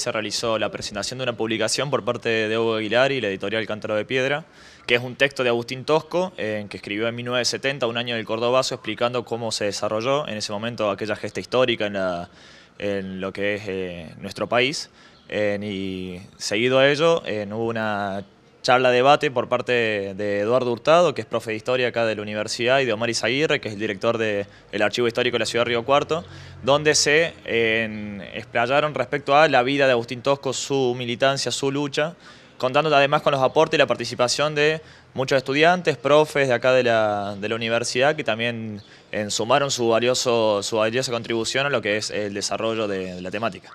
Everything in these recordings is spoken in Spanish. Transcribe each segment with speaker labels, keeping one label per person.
Speaker 1: Se realizó la presentación de una publicación por parte de Hugo Aguilar y la editorial Cántaro de Piedra, que es un texto de Agustín Tosco, que escribió en 1970, un año del Cordobazo, explicando cómo se desarrolló en ese momento aquella gesta histórica en, lo que es eh, nuestro país. Eh, y seguido a ello, eh, hubo una charla-debate por parte de Eduardo Hurtado, que es profe de historia acá de la universidad, y de Omar Izaguirre, que es el director del Archivo Histórico de la Ciudad de Río Cuarto, donde se explayaron respecto a la vida de Agustín Tosco, su militancia, su lucha, contando además con los aportes y la participación de muchos estudiantes, profes de acá de la, universidad, que también sumaron su, valiosa contribución a lo que es el desarrollo de la temática.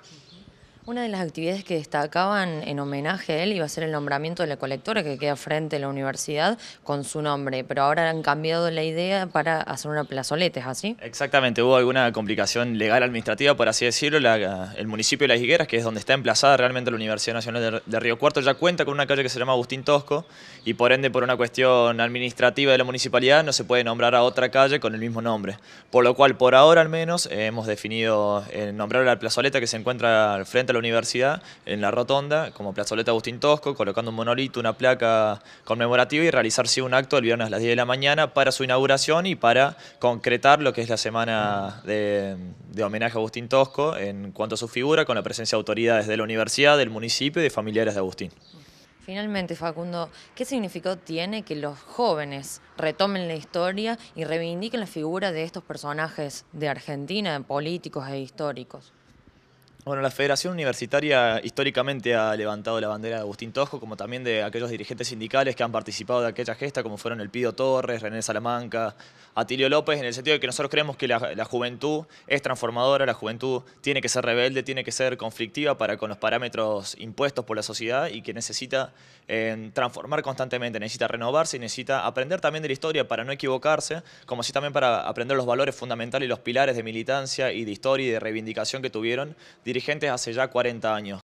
Speaker 2: Una de las actividades que destacaban en homenaje a él iba a ser el nombramiento de la colectora que queda frente a la universidad con su nombre, pero ahora han cambiado la idea para hacer una plazoleta, ¿es así?
Speaker 1: Exactamente, hubo alguna complicación legal administrativa, por así decirlo. el municipio de Las Higueras, que es donde está emplazada realmente la Universidad Nacional de, Río Cuarto, ya cuenta con una calle que se llama Agustín Tosco y por ende por una cuestión administrativa de la municipalidad no se puede nombrar a otra calle con el mismo nombre. Por lo cual, por ahora al menos, hemos definido eh, nombrar la plazoleta que se encuentra al frente universidad, en la rotonda, como plazoleta Agustín Tosco, colocando un monolito, una placa conmemorativa y realizarse un acto el viernes a las 10 de la mañana para su inauguración y para concretar lo que es la semana de, de homenaje a Agustín Tosco en cuanto a su figura, con la presencia de autoridades de la universidad, del municipio y de familiares de Agustín.
Speaker 2: Finalmente, Facundo, ¿qué significado tiene que los jóvenes retomen la historia y reivindiquen la figura de estos personajes de Argentina, políticos e históricos?
Speaker 1: Bueno, la Federación Universitaria históricamente ha levantado la bandera de Agustín Tojo como también de aquellos dirigentes sindicales que han participado de aquella gesta, como fueron el Pío Torres, René Salamanca, Atilio López, en el sentido de que nosotros creemos que la, juventud es transformadora, la juventud tiene que ser rebelde, tiene que ser conflictiva para con los parámetros impuestos por la sociedad y que necesita eh, transformar constantemente, necesita renovarse y necesita aprender también de la historia para no equivocarse, como así también para aprender los valores fundamentales y los pilares de militancia y de historia y de reivindicación que tuvieron dirigentes hace ya 40 años.